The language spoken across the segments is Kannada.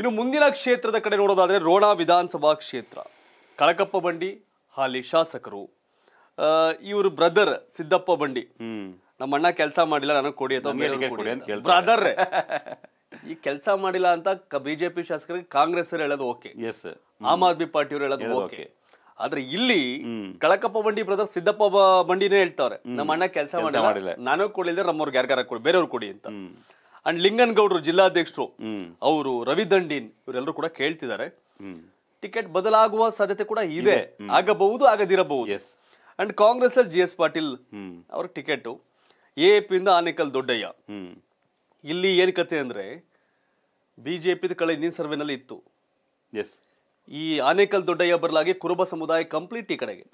ಇನ್ನು ಮುಂದಿನ ಕ್ಷೇತ್ರದ ಕಡೆ ನೋಡೋದಾದರೆ ರೋಣ ವಿಧಾನಸಭಾ ಕ್ಷೇತ್ರ ಕಳಕಪ್ಪ ಬಂಡಿ ಹಾಲಿ ಶಾಸಕರು ಇವರು ಬ್ರದರ್ ಸಿದ್ದಪ್ಪ ಬಂಡಿ ನಮ್ಮ ಅಣ್ಣ ಕೆಲಸ ಮಾಡಿಲ್ಲ ನನಗೆ ಕೊಡಿ ಅಥವಾ ಬ್ರದರ್ ಈ ಕೆಲಸ ಮಾಡಿಲ್ಲ ಅಂತ ಬಿಜೆಪಿ ಶಾಸಕರಿಗೆ ಕಾಂಗ್ರೆಸ್ ಹೇಳೋದು ಓಕೆ ಎಸ್ ಆಮ್ ಆದ್ಮಿ ಪಾರ್ಟಿಯವರು ಹೇಳೋದು ಓಕೆ ಆದ್ರೆ ಇಲ್ಲಿ ಕಳಕಪ್ಪ ಬಂಡಿ ಬ್ರದರ್ ಸಿದ್ದಪ್ಪ ಬಂಡಿನೇ ಹೇಳ್ತಾರೆ ನಮ್ಮ ಅಣ್ಣ ಕೆಲಸ ಮಾಡಿಲ್ಲ ನಾನು ಕೊಡಿಲ್ಲ ನಮ್ಮವ್ರಿಗೆ ಯಾರಿಗಾರ ಕೊಡಿ ಬೇರೆಯವ್ರು ಕೊಡಿ ಅಂತ ಅಂಡ್ ಗೌಡ್ರು ಜಿಲ್ಲಾಧ್ಯಕ್ಷರು ಅವರು ರವಿ ದಂಡಿನ್ ಇವರೆಲ್ಲರೂ ಕೂಡ ಕೇಳ್ತಿದ್ದಾರೆ ಟಿಕೆಟ್ ಬದಲಾಗುವ ಸಾಧ್ಯತೆ ಕೂಡ ಇದೆ ಆಗಬಹುದು ಆಗದಿರಬಹುದು ಅಂಡ್ ಕಾಂಗ್ರೆಸ್ ಅಲ್ಲಿ ಜಿ ಎಸ್ ಪಾಟೀಲ್ ಅವ್ರ ಟಿಕೆಟ್ ಎ ಪಿ ಇಂದ ಆನೇಕಲ್ ದೊಡ್ಡಯ್ಯ ಇಲ್ಲಿ ಏನ್ ಕತೆ ಅಂದ್ರೆ ಬಿಜೆಪಿ ಕಳೆ ಇಂದಿನ ಸರ್ವೆನಲ್ಲಿ ಇತ್ತು ಎಸ್ ಈ ಆನೇಕಲ್ ದೊಡ್ಡಯ್ಯ ಬರಲಾಗಿ ಕುರುಬ ಸಮುದಾಯ ಕಂಪ್ಲೀಟ್ ಈ ಕಡೆಗೆ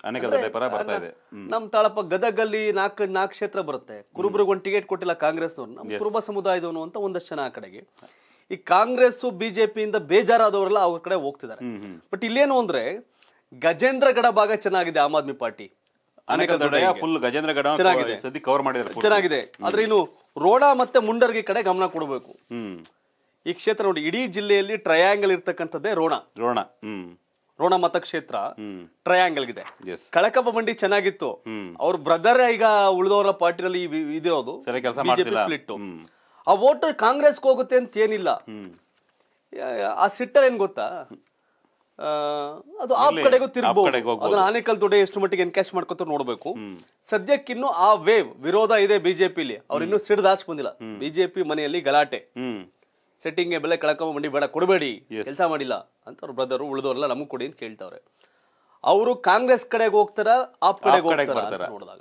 ನಮ್ ತಾಳಪ್ಪ ಗದಗಲ್ಲಿ ನಾಲ್ಕು ನಾಲ್ಕು ಕ್ಷೇತ್ರ ಬರುತ್ತೆ ಕುರುಬ್ರಿಗೆ ಒಂದು ಟಿಕೆಟ್ ಕೊಟ್ಟಿಲ್ಲ ಕಾಂಗ್ರೆಸ್ ನಮ್ ಕುರುಬ ಸಮುದಾಯದವನು ಅಂತ ಒಂದಷ್ಟು ಜನ ಆ ಕಡೆಗೆ ಈ ಕಾಂಗ್ರೆಸ್ ಬಿಜೆಪಿಯಿಂದ ಬೇಜಾರಾದವರೆಲ್ಲ ಅವ್ರ ಕಡೆ ಹೋಗ್ತಿದ್ದಾರೆ ಬಟ್ ಇಲ್ಲೇನು ಅಂದ್ರೆ ಗಜೇಂದ್ರ ಗಡ ಭಾಗ ಚೆನ್ನಾಗಿದೆ Aam Aadmi party full Gajendragad ಚೆನ್ನಾಗಿದೆ. ಕವರ್ ಚೆನ್ನಾಗಿದೆ ಆದ್ರೆ ಇನ್ನು ರೋಡಾ ಮತ್ತೆ ಮುಂಡರ್ಗಿ ಕಡೆ ಗಮನ ಕೊಡಬೇಕು ಈ ಕ್ಷೇತ್ರ ನೋಡಿ ಇಡೀ ಜಿಲ್ಲೆಯಲ್ಲಿ ಟ್ರಯಾಂಗಲ್ ಇರ್ತಕ್ಕಂಥದ್ದೇ ರೋಣ ರೋಣ ಹ್ಮ್ ರೋಣ ಮತಕ್ಷೇತ್ರ ಟ್ರಯಾಂಗಲ್ ಇದೆ ಎಸ್ ಕಳಕಪ್ಪ ಬಂಡಿ ಚೆನ್ನಾಗಿತ್ತು ಅವ್ರ ಬ್ರದರ್ ಈಗ ಉಳಿದವರ ಪಾರ್ಟಿನಲ್ಲಿ ಇದಿರೋದು ಆ ಓಟ್ ಕಾಂಗ್ರೆಸ್ ಹೋಗುತ್ತೆ ಅಂತ ಏನಿಲ್ಲ ಆ ಸಿಟ್ಟಲ್ಲಿ ಏನ್ ಗೊತ್ತಾ ಅದು ಆ ಕಡೆಗೂ ತಿರುಗಬಹುದು ಆನೇಕಲ್ ಎಷ್ಟು ಮಟ್ಟಿಗೆ ಎನ್ಕ್ಯಾಶ್ ಮಾಡ್ಕೊತ ನೋಡ್ಬೇಕು ಸದ್ಯಕ್ಕಿನ್ನೂ ಆ ವೇವ್ ವಿರೋಧ ಇದೆ ಬಿಜೆಪಿಲಿ ಅವ್ರು ಇನ್ನೂ ಸಿಡ್ದಾಚ್ ಬಂದಿಲ್ಲ ಬಿಜೆಪಿ ಮನೆಯಲ್ಲಿ ಗಲಾಟೆ ಸೆಟ್ಟಿಂಗ್ ಬೆಲೆ ಕಳ್ಕೊಂಬಂಡಿ ಬೇಡ ಕೊಡಬೇಡಿ ಕೆಲಸ ಮಾಡಿಲ್ಲ ಅಂತ ಅವ್ರ ಬ್ರದರ್ ಉಳಿದವರೆಲ್ಲ ನಮಗೆ ಕೊಡಿ ಅಂತ ಕೇಳ್ತಾವ್ರೆ ಅವರು ಕಾಂಗ್ರೆಸ್ ಕಡೆಗೆ ಹೋಗ್ತಾರ ಆಪ್ ಕಡೆಗೆ ಹೋಗ್ತಾರ ನೋಡಿದಾಗ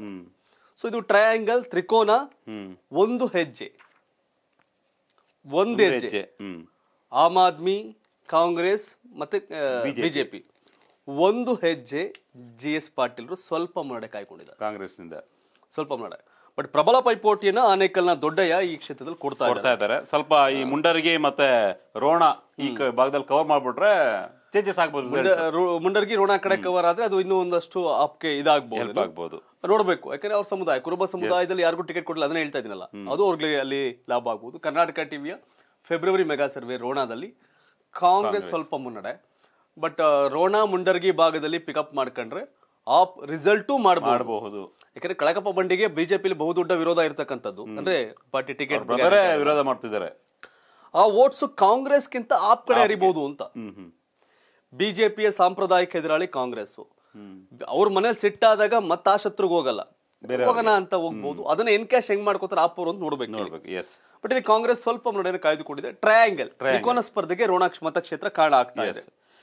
ಸೊ ಇದು ಟ್ರಯಾಂಗಲ್ ತ್ರಿಕೋನ ಒಂದು ಹೆಜ್ಜೆ ಒಂದು ಹೆಜ್ಜೆ ಆಮ್ ಆದ್ಮಿ ಕಾಂಗ್ರೆಸ್ ಮತ್ತೆ ಬಿಜೆಪಿ ಒಂದು ಹೆಜ್ಜೆ ಜಿ ಎಸ್ ಪಾಟೀಲ್ರು ಸ್ವಲ್ಪ ಮರಡೆ ಕಾಯ್ಕೊಂಡಿದ್ದಾರೆ ಕಾಂಗ್ರೆಸ್ನಿಂದ ಸ್ವಲ್ಪ ಮರಡೆ ಬಟ್ ಪ್ರಬಲ ಪೈಪೋಟಿಯನ್ನ ಆನೇಕಲ್ನ ದೊಡ್ಡಯ್ಯ ಈ ಕ್ಷೇತ್ರದಲ್ಲಿ ಕೊಡ್ತಾ ಕೊಡ್ತಾ ಇದ್ದಾರೆ ಸ್ವಲ್ಪ ಈ ಮುಂಡರಿಗೆ ಮತ್ತೆ ರೋಣ ಈ ಭಾಗದಲ್ಲಿ ಕವರ್ ಮಾಡ್ಬಿಟ್ರೆ ಚೇಂಜಸ್ ಆಗ್ಬೋದು ಮುಂಡರ್ಗಿ ರೋಣ ಕಡೆ ಕವರ್ ಆದ್ರೆ ಅದು ಇನ್ನೂ ಒಂದಷ್ಟು ಅಪ್ಗೆ ಇದಾಗ್ಬೋದು ಆಗ್ಬೋದು ಯಾಕಂದ್ರೆ ಅವ್ರ ಸಮುದಾಯ ಕುರುಬ ಸಮುದಾಯದಲ್ಲಿ ಯಾರಿಗೂ ಟಿಕೆಟ್ ಕೊಡಲಿಲ್ಲ ಅದನ್ನ ಹೇಳ್ತಾ ಇದೀನಲ್ಲ ಅದು ಅವ್ರಿಗೆ ಅಲ್ಲಿ ಲಾಭ ಆಗ್ಬೋದು ಕರ್ನಾಟಕ ಟಿವಿಯ ಫೆಬ್ರವರಿ ಮೆಗಾ ಸರ್ವೆ ರೋಣದಲ್ಲಿ ಕಾಂಗ್ರೆಸ್ ಸ್ವಲ್ಪ ಮುನ್ನಡೆ ಬಟ್ ರೋಣ ಮುಂಡರ್ಗಿ ಭಾಗದಲ್ಲಿ ಪಿಕಪ್ ಮಾಡ್ಕೊಂಡ್ರೆ ಆ ರಿಸಲ್ಟು ಮಾಡಬಹುದು ಯಾಕಂದ್ರೆ ಕಳಕಪ್ಪ ಬಂಡಿಗೆ ಬಿಜೆಪಿಲಿ ಬಹುದೊಡ್ಡ ವಿರೋಧ ಇರತಕ್ಕಂಥದ್ದು ಅಂದ್ರೆ ಪಾರ್ಟಿ ಟಿಕೆಟ್ ವಿರೋಧ ಮಾಡ್ತಿದ್ದಾರೆ ಆ ಕಾಂಗ್ರೆಸ್ ಕಾಂಗ್ರೆಸ್ಗಿಂತ ಆಪ್ ಕಡೆ ಹರಿಬಹುದು ಅಂತ ಬಿಜೆಪಿಯ ಸಾಂಪ್ರದಾಯಿಕ ಎದುರಾಳಿ ಕಾಂಗ್ರೆಸ್ ಅವ್ರ ಮನೇಲಿ ಸಿಟ್ಟಾದಾಗ ಮತ್ತ ಆ ಹೋಗಲ್ಲ ಅಂತ ಹೋಗ್ಬಹುದು ಅದನ್ನ ಎನ್ ಕ್ಯಾಶ್ ಹೆಂಗ್ ಮಾಡ್ಕೋತಾರೆ ಆಪ್ ಅಂತ ನೋಡ್ಬೇಕು ಬಟ್ ಇಲ್ಲಿ ಕಾಂಗ್ರೆಸ್ ಸ್ವಲ್ಪ ಮುನ್ನಡೆಯನ್ನು ಕಾಯ್ದುಕೊಂಡಿದೆ ಟ್ರಯಾಂಗಲ್ ತ್ರಿಕೋನ ಸ್ಪರ್ಧೆಗೆ ರೋಣಾಕ್ಷ ಮತಕ್ಷೇತ್ರ ಕಾರಣ ಆಗ್ತಾ ಇದೆ